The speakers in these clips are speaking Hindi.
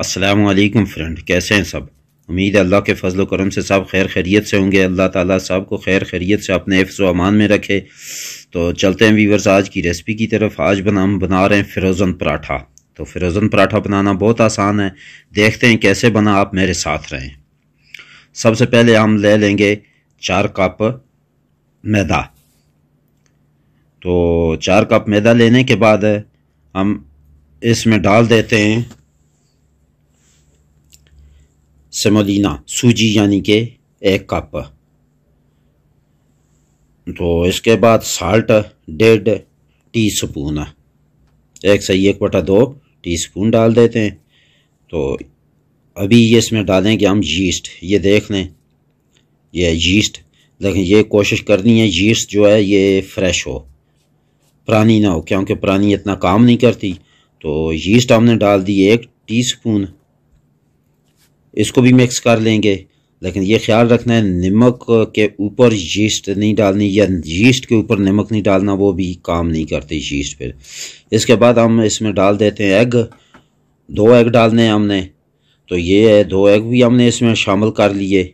असलम फ्रेंड कैसे हैं सब उम्मीद है अल्लाह के फजल करम से सब खैर खैरियत से होंगे अल्लाह ताला सब को खैर खैरियत से अपने हिफ्स अमान में रखे तो चलते हैं वीवर्स आज की रेसिपी की तरफ आज बना हम बना रहे हैं फ़िरोज़न पराठा तो फ़िरोज़न पराठा बनाना बहुत आसान है देखते हैं कैसे बना आप मेरे साथ रहें सबसे पहले हम ले लेंगे चार कप मैदा तो चार कप मैदा लेने के बाद हम इसमें डाल देते हैं सेमोलिना सूजी यानी कि एक कप तो इसके बाद साल्ट डेढ़ टी स्पून एक सही एक बटा दो टी स्पून डाल देते हैं तो अभी ये इसमें डालेंगे हम यीस्ट ये देख लें यह यीस्ट लेकिन ये कोशिश करनी है यीस्ट जो है ये फ्रेश हो पुरानी ना हो क्योंकि पुरानी इतना काम नहीं करती तो यीस्ट हमने डाल दी एक टीस्पून इसको भी मिक्स कर लेंगे लेकिन ये ख्याल रखना है नमक के ऊपर यीस्ट नहीं डालनी या यीस्ट के ऊपर नमक नहीं डालना वो भी काम नहीं करते यीस्ट पर इसके बाद हम इसमें डाल देते हैं एग दो एग डालने हैं हमने तो ये है दो एग भी हमने इसमें शामिल कर लिए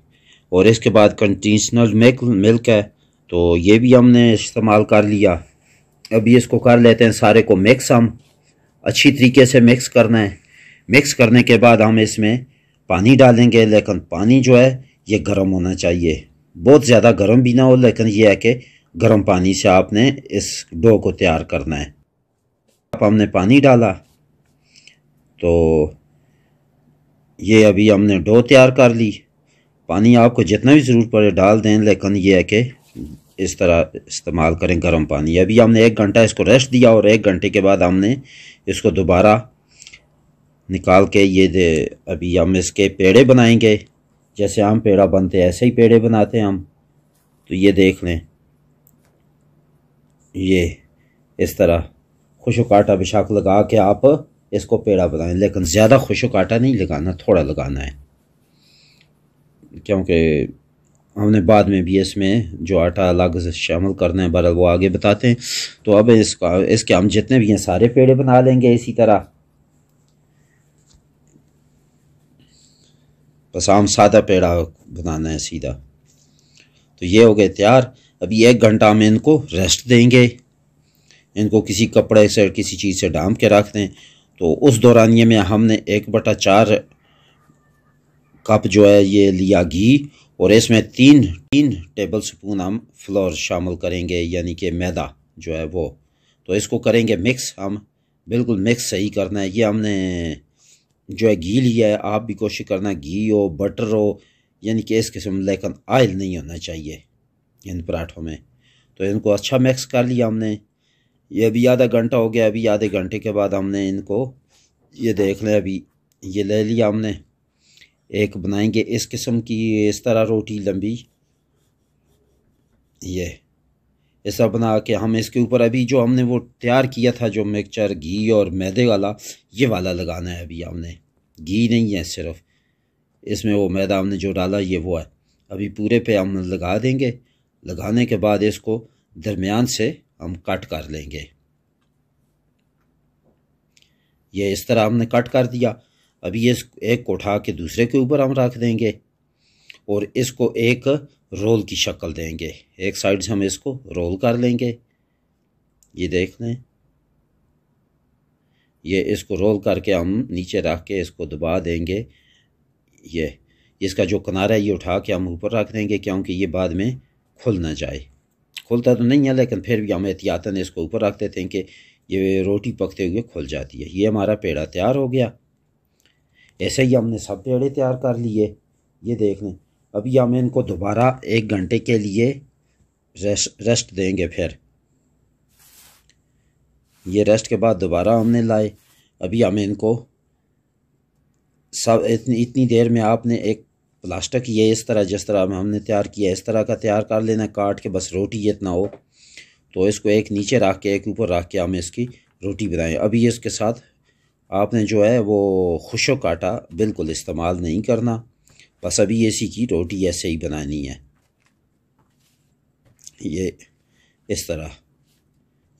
और इसके बाद कंटीशनल मिल्क मिल्क है तो ये भी हमने इस्तेमाल कर लिया अभी इसको कर लेते हैं सारे को मिक्स हम अच्छी तरीके से मिक्स करना है मिक्स करने के बाद हम इसमें पानी डालेंगे लेकिन पानी जो है ये गर्म होना चाहिए बहुत ज़्यादा गर्म भी ना हो लेकिन ये है कि गर्म पानी से आपने इस डो को तैयार करना है आप हमने पानी डाला तो ये अभी हमने डो तैयार कर ली पानी आपको जितना भी ज़रूरत पड़े डाल दें लेकिन ये है कि इस तरह इस्तेमाल करें गर्म पानी अभी हमने एक घंटा इसको रेस्ट दिया और एक घंटे के बाद हमने इसको दोबारा निकाल के ये अभी हम इसके पेड़े बनाएंगे जैसे आम पेड़ा बनते ऐसे ही पेड़े बनाते हैं हम तो ये देख लें ये इस तरह खुशो आटा बिशाख लगा के आप इसको पेड़ा बनाएं लेकिन ज़्यादा खुशक आटा नहीं लगाना थोड़ा लगाना है क्योंकि हमने बाद में भी इसमें जो आटा अलग से शामिल करना है बरल वो आगे बताते हैं तो अब इसका इसके हम जितने भी हैं सारे पेड़े बना लेंगे इसी तरह बस आम सादा पेड़ा बनाना है सीधा तो ये हो गए तैयार अभी एक घंटा में इनको रेस्ट देंगे इनको किसी कपड़े से किसी चीज़ से डाम के रख दें तो उस दौरानिए में हमने एक बटा चार कप जो है ये लिया घी और इसमें तीन तीन टेबल स्पून हम फ्लोर शामिल करेंगे यानी कि मैदा जो है वो तो इसको करेंगे मिक्स हम बिल्कुल मिक्स सही करना है ये हमने जो है घी लिया है आप भी कोशिश करना घी हो बटर हो यानी कि इस किस्म लेकिन आयल नहीं होना चाहिए इन पराठों में तो इनको अच्छा मिक्स कर लिया हमने ये अभी आधा घंटा हो गया अभी आधे घंटे के बाद हमने इनको ये देख लें अभी ये ले लिया हमने एक बनाएंगे इस किस्म की इस तरह रोटी लंबी ये ऐसा बना के हम इसके ऊपर अभी जो हमने वो तैयार किया था जो मिक्सचर घी और मैदे वाला ये वाला लगाना है अभी हमने घी नहीं है सिर्फ इसमें वो मैदा हमने जो डाला ये वो है अभी पूरे पे हम लगा देंगे लगाने के बाद इसको दरमियान से हम कट कर लेंगे ये इस तरह हमने कट कर दिया अभी ये एक उठा के दूसरे के ऊपर हम रख देंगे और इसको एक रोल की शक्ल देंगे एक साइड से हम इसको रोल कर लेंगे ये देख लें ये इसको रोल करके हम नीचे रख के इसको दबा देंगे ये इसका जो किनारा है ये उठा के हम ऊपर रख देंगे क्योंकि ये बाद में खुल ना जाए खुलता तो नहीं है लेकिन फिर भी हम एहतियातन इसको ऊपर रख देते हैं कि ये रोटी पकते हुए खुल जाती है ये हमारा पेड़ा तैयार हो गया ऐसे ही हमने सब पेड़े तैयार कर लिए ये देख लें अभी हम इनको दोबारा एक घंटे के लिए रेस्ट रेस्ट देंगे फिर ये रेस्ट के बाद दोबारा हमने लाए अभी हम इनको सब इतनी इतनी देर में आपने एक प्लास्टिक ये इस तरह जिस तरह हमने तैयार किया इस तरह का तैयार कर लेना काट के बस रोटी इतना हो तो इसको एक नीचे रख के एक ऊपर रख के हम इसकी रोटी बनाएं अभी इसके साथ आपने जो है वो खुशो काटा बिल्कुल इस्तेमाल नहीं करना बस अभी इसी की रोटी ऐसे ही बनानी है ये इस तरह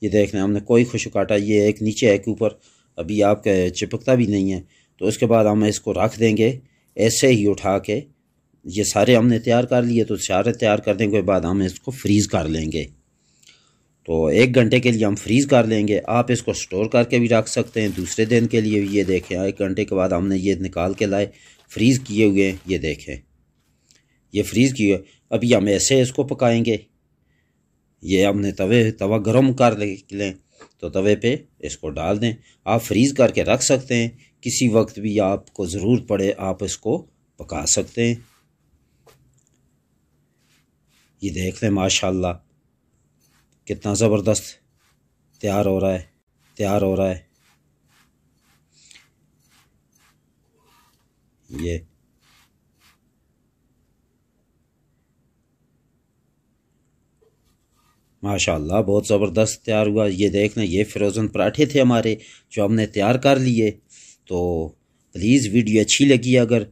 ये देखना हमने कोई खुशक काटा ये एक नीचे एक ऊपर अभी आपका चिपकता भी नहीं है तो उसके बाद हम इसको रख देंगे ऐसे ही उठा के ये सारे हमने तैयार कर लिए तो सारे तैयार करने के बाद हम इसको फ्रीज़ कर लेंगे तो एक घंटे के लिए हम फ्रीज़ कर लेंगे आप इसको स्टोर करके भी रख सकते हैं दूसरे दिन के लिए भी ये देखें एक घंटे के बाद हमने ये निकाल के लाए फ्रीज़ किए हुए हैं ये देखें ये फ्रीज़ किए अभी हम ऐसे इसको पकाएंगे ये हमने तवे तवा गर्म कर लें तो तवे पे इसको डाल दें आप फ्रीज़ करके रख सकते हैं किसी वक्त भी आपको ज़रूरत पड़े आप इसको पका सकते हैं ये देख लें माशाल्लाह कितना ज़बरदस्त तैयार हो रहा है तैयार हो रहा है ये माशाल्लाह बहुत ज़बरदस्त तैयार हुआ ये देख लें ये फ्रोज़न पराठे थे हमारे जो हमने तैयार कर लिए तो प्लीज़ वीडियो अच्छी लगी अगर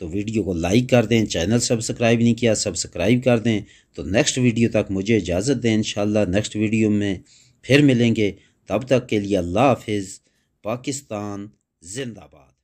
तो वीडियो को लाइक कर दें चैनल सब्सक्राइब नहीं किया सब्सक्राइब कर दें तो नेक्स्ट वीडियो तक मुझे इजाज़त दें इन नेक्स्ट वीडियो में फिर मिलेंगे तब तक के लिए अल्लाह हाफिज़ पाकिस्तान जिंदाबाद